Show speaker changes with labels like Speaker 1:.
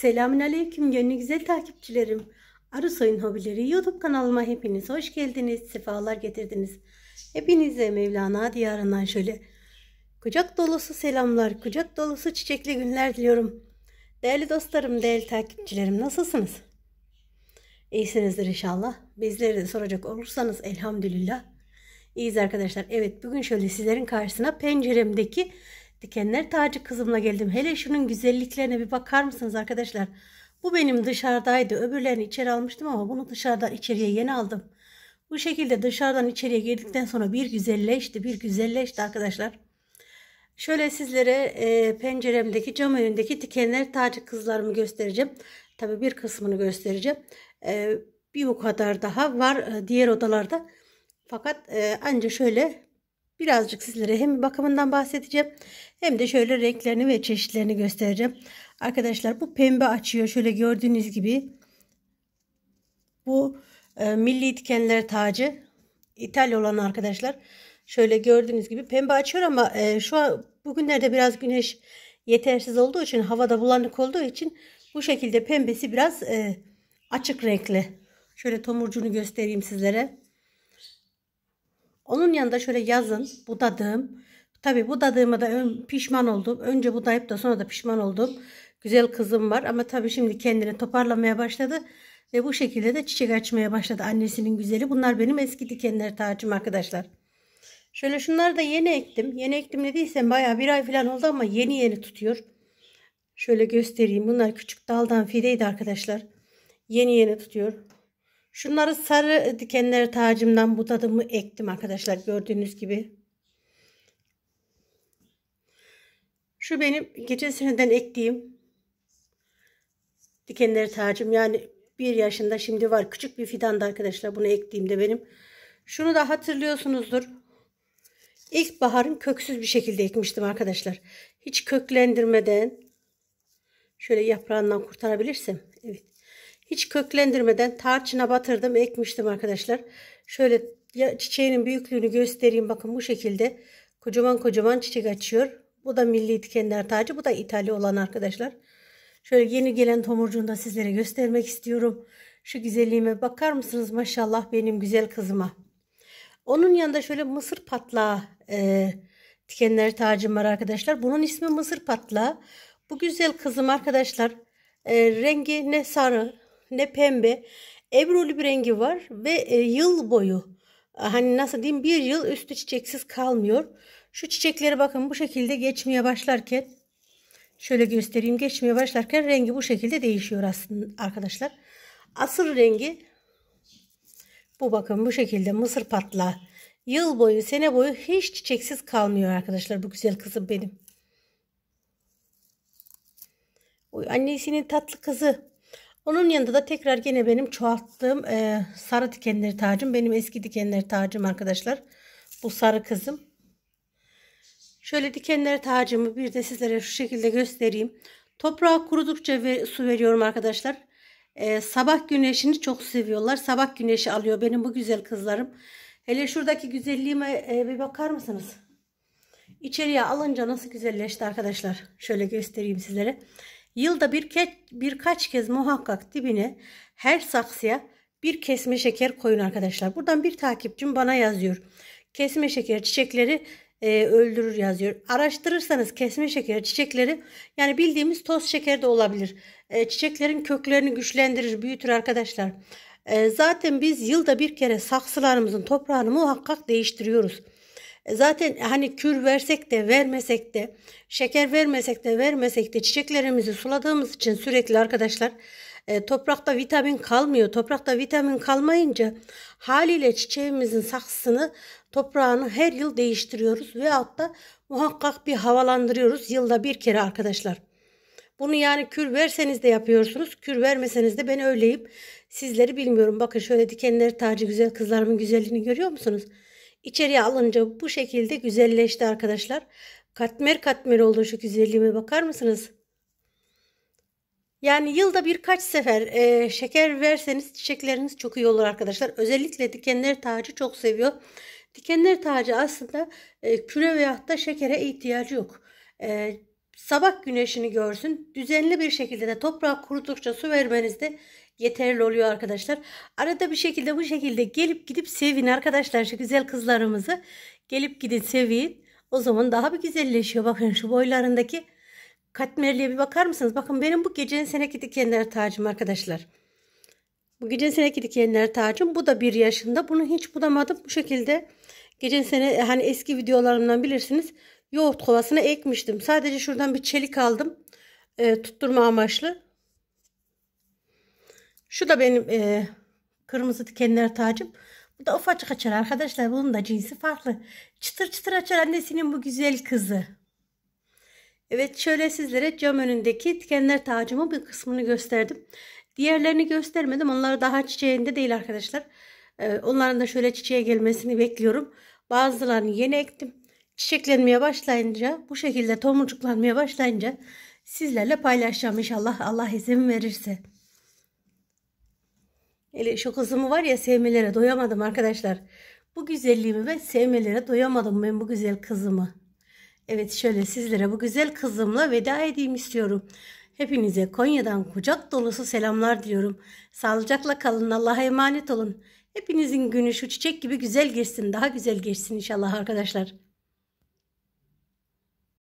Speaker 1: Selamünaleyküm gönlü güzel takipçilerim. Arısoy'un hobileri YouTube kanalıma hepiniz hoş geldiniz. Sefalar getirdiniz. Hepinize Mevlana diyarından şöyle kucak dolusu selamlar, kucak dolusu çiçekli günler diliyorum. Değerli dostlarım, değerli takipçilerim nasılsınız? İyisinizdir inşallah. Bizleri de soracak olursanız elhamdülillah. İyiyiz arkadaşlar. Evet bugün şöyle sizlerin karşısına penceremdeki Dikenler tacı kızımla geldim. Hele şunun güzelliklerine bir bakar mısınız arkadaşlar? Bu benim dışarıdaydı. Öbürlerini içeri almıştım ama bunu dışarıdan içeriye yeni aldım. Bu şekilde dışarıdan içeriye girdikten sonra bir güzelleşti. Bir güzelleşti arkadaşlar. Şöyle sizlere e, penceremdeki cam önündeki dikenler tacı kızlarımı göstereceğim. Tabi bir kısmını göstereceğim. E, bir bu kadar daha var e, diğer odalarda. Fakat e, anca şöyle birazcık sizlere hem bakımından bahsedeceğim hem de şöyle renklerini ve çeşitlerini göstereceğim. Arkadaşlar bu pembe açıyor. Şöyle gördüğünüz gibi bu e, milli dikenler tacı İtalya olan arkadaşlar. Şöyle gördüğünüz gibi pembe açıyor ama e, şu an bugünlerde biraz güneş yetersiz olduğu için havada bulanık olduğu için bu şekilde pembesi biraz e, açık renkli. Şöyle tomurcuğunu göstereyim sizlere. Onun yanında şöyle yazın budadığım. Tabii budadığıma da ön, pişman oldum. Önce budayıp da sonra da pişman oldum. Güzel kızım var ama tabii şimdi kendini toparlamaya başladı. Ve bu şekilde de çiçek açmaya başladı annesinin güzeli. Bunlar benim eski dikenler tacım arkadaşlar. Şöyle şunları da yeni ektim. Yeni ektim dediysem baya bir ay falan oldu ama yeni yeni tutuyor. Şöyle göstereyim. Bunlar küçük daldan fideydi arkadaşlar. Yeni yeni tutuyor. Şunları sarı dikenleri tacımdan bu tadımı ektim arkadaşlar gördüğünüz gibi. Şu benim geçen seneden ektiğim dikenleri tacım yani bir yaşında şimdi var küçük bir fidandı arkadaşlar bunu ektiğimde benim. Şunu da hatırlıyorsunuzdur. İlk baharın köksüz bir şekilde ekmiştim arkadaşlar. Hiç köklendirmeden şöyle yaprağından kurtarabilirsem. Evet. Hiç köklendirmeden tarçına batırdım ekmiştim arkadaşlar. Şöyle ya çiçeğinin büyüklüğünü göstereyim bakın bu şekilde kocaman kocaman çiçek açıyor. Bu da milli tikenler tacı bu da İtalya olan arkadaşlar. Şöyle yeni gelen tomurcuğunu da sizlere göstermek istiyorum. Şu güzelliğime bakar mısınız maşallah benim güzel kızıma. Onun yanında şöyle mısır patlağı e, tikenleri tacım var arkadaşlar. Bunun ismi mısır patlağı. Bu güzel kızım arkadaşlar e, rengi ne sarı ne pembe. Ebrolu bir rengi var ve e, yıl boyu e, hani nasıl diyeyim bir yıl üstü çiçeksiz kalmıyor. Şu çiçeklere bakın bu şekilde geçmeye başlarken şöyle göstereyim geçmeye başlarken rengi bu şekilde değişiyor aslında arkadaşlar. Asıl rengi bu bakın bu şekilde mısır patla. Yıl boyu sene boyu hiç çiçeksiz kalmıyor arkadaşlar bu güzel kızım benim. Oy, annesinin tatlı kızı. Onun yanında da tekrar gene benim çoğalttığım e, sarı dikenleri tacım. Benim eski dikenleri tacım arkadaşlar. Bu sarı kızım. Şöyle dikenleri tacımı bir de sizlere şu şekilde göstereyim. Toprağı kurudukça ve su veriyorum arkadaşlar. Ee, sabah güneşini çok seviyorlar. Sabah güneşi alıyor benim bu güzel kızlarım. Hele şuradaki güzelliğime e, bir bakar mısınız? İçeriye alınca nasıl güzelleşti arkadaşlar. Şöyle göstereyim sizlere. Yılda bir ke birkaç kez muhakkak dibine her saksıya bir kesme şeker koyun arkadaşlar. Buradan bir takipçim bana yazıyor. Kesme şeker çiçekleri e, öldürür yazıyor. Araştırırsanız kesme şeker çiçekleri yani bildiğimiz toz şeker de olabilir. E, çiçeklerin köklerini güçlendirir, büyütür arkadaşlar. E, zaten biz yılda bir kere saksılarımızın toprağını muhakkak değiştiriyoruz. E, zaten hani kür versek de vermesek de şeker vermesek de vermesek de çiçeklerimizi suladığımız için sürekli arkadaşlar e, toprakta vitamin kalmıyor. Toprakta vitamin kalmayınca haliyle çiçeğimizin saksısını toprağını her yıl değiştiriyoruz ve hatta muhakkak bir havalandırıyoruz yılda bir kere arkadaşlar. Bunu yani kür verseniz de yapıyorsunuz. Kür vermeseniz de ben öyleyim. Sizleri bilmiyorum. Bakın şöyle dikenleri tacı güzel kızlarımın güzelliğini görüyor musunuz? İçeriye alınca bu şekilde güzelleşti arkadaşlar. Katmer katmer oldu şu güzelliğime bakar mısınız? Yani yılda birkaç sefer e, şeker verseniz çiçekleriniz çok iyi olur arkadaşlar. Özellikle dikenler tacı çok seviyor. Dikenler tacı aslında e, küre veyahut da şekere ihtiyacı yok. E, sabah güneşini görsün. Düzenli bir şekilde de toprağı kurudukça su vermeniz de yeterli oluyor arkadaşlar. Arada bir şekilde bu şekilde gelip gidip sevin arkadaşlar şu güzel kızlarımızı. Gelip gidin sevin. O zaman daha bir güzelleşiyor. Bakın şu boylarındaki katmerliğe bir bakar mısınız? Bakın benim bu gecenin seneki dikenler tacım arkadaşlar. Bu gecenin seneki dikenler tacım. Bu da bir yaşında. Bunu hiç budamadım. Bu şekilde geçen sene hani eski videolarımdan bilirsiniz yoğurt kovasına ekmiştim. Sadece şuradan bir çelik aldım. E, tutturma amaçlı. Şu da benim e, kırmızı dikenler tacım. Bu da ufacık açar arkadaşlar. Bunun da cinsi farklı. Çıtır çıtır açar annesinin bu güzel kızı. Evet şöyle sizlere cam önündeki dikenler tacımın bir kısmını gösterdim. Diğerlerini göstermedim. Onlar daha çiçeğinde değil arkadaşlar. E, onların da şöyle çiçeğe gelmesini bekliyorum. Bazılarını yeni ektim çiçeklenmeye başlayınca bu şekilde tomurcuklanmaya başlayınca sizlerle paylaşacağım inşallah Allah izin verirse. Hele şu kızımı var ya sevmelere doyamadım arkadaşlar. Bu güzelliğimi ve sevmelere doyamadım ben bu güzel kızımı. Evet şöyle sizlere bu güzel kızımla veda edeyim istiyorum. Hepinize Konya'dan kucak dolusu selamlar diliyorum. Sağlıcakla kalın Allah'a emanet olun. Hepinizin günü şu çiçek gibi güzel geçsin daha güzel geçsin inşallah arkadaşlar.